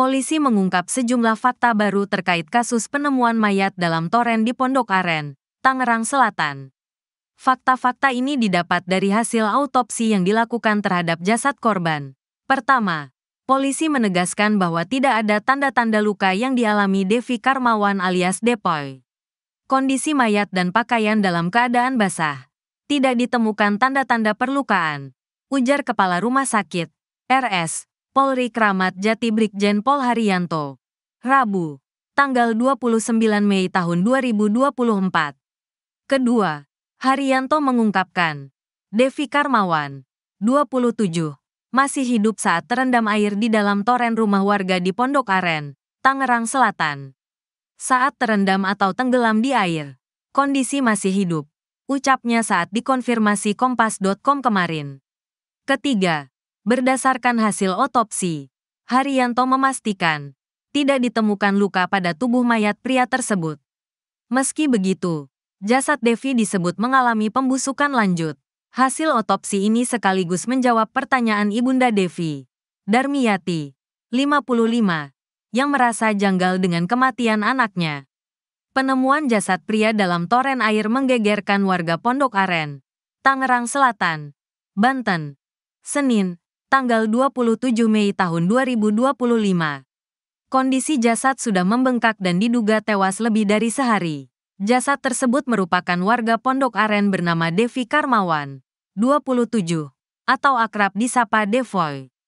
polisi mengungkap sejumlah fakta baru terkait kasus penemuan mayat dalam toren di Pondok Aren, Tangerang Selatan. Fakta-fakta ini didapat dari hasil autopsi yang dilakukan terhadap jasad korban. Pertama, polisi menegaskan bahwa tidak ada tanda-tanda luka yang dialami Devi Karmawan alias Depoy. Kondisi mayat dan pakaian dalam keadaan basah. Tidak ditemukan tanda-tanda perlukaan. Ujar Kepala Rumah Sakit, RS, Polri Kramat Jati Brigjen Pol Haryanto. Rabu, tanggal 29 Mei tahun 2024. Kedua, Haryanto mengungkapkan, Devi Karmawan, 27, masih hidup saat terendam air di dalam toren rumah warga di Pondok Aren, Tangerang Selatan. Saat terendam atau tenggelam di air, kondisi masih hidup, ucapnya saat dikonfirmasi kompas.com kemarin. Ketiga, Berdasarkan hasil otopsi, Haryanto memastikan tidak ditemukan luka pada tubuh mayat pria tersebut. Meski begitu, jasad Devi disebut mengalami pembusukan lanjut. Hasil otopsi ini sekaligus menjawab pertanyaan Ibunda Devi, Darmiyati, 55, yang merasa janggal dengan kematian anaknya. Penemuan jasad pria dalam toren air menggegerkan warga Pondok Aren, Tangerang Selatan, Banten, Senin, tanggal 27 Mei tahun 2025. Kondisi jasad sudah membengkak dan diduga tewas lebih dari sehari. Jasad tersebut merupakan warga Pondok Aren bernama Devi Karmawan, 27, atau akrab disapa Devoy.